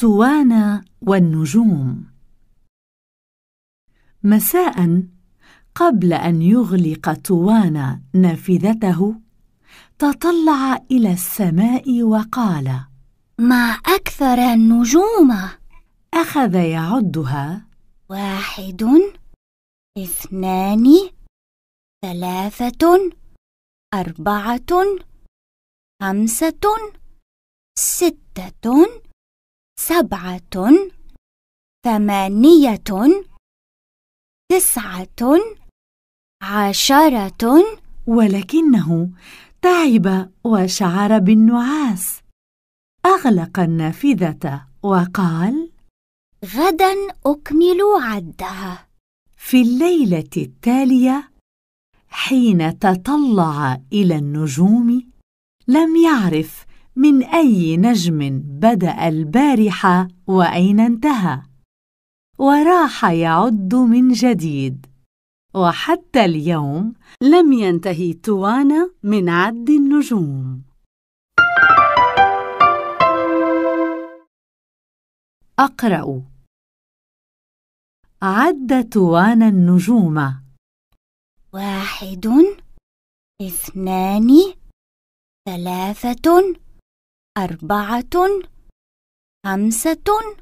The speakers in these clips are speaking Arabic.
توانا والنجوم مساء قبل أن يغلق توانا نافذته تطلع إلى السماء وقال ما أكثر النجوم؟ أخذ يعدها واحد اثنان ثلاثة أربعة خمسة ستة سبعة ثمانية تسعة عشرة ولكنه تعب وشعر بالنعاس أغلق النافذة وقال غدا أكمل عدها في الليلة التالية حين تطلع إلى النجوم لم يعرف من أي نجم بدأ البارحة وأين انتهى؟ وراح يعد من جديد وحتى اليوم لم ينتهي توانا من عد النجوم أقرأ عد توانا النجوم واحد اثنان ثلاثة أربعة خمسة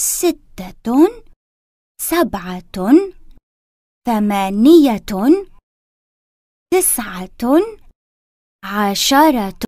ستة سبعة ثمانية تسعة عشرة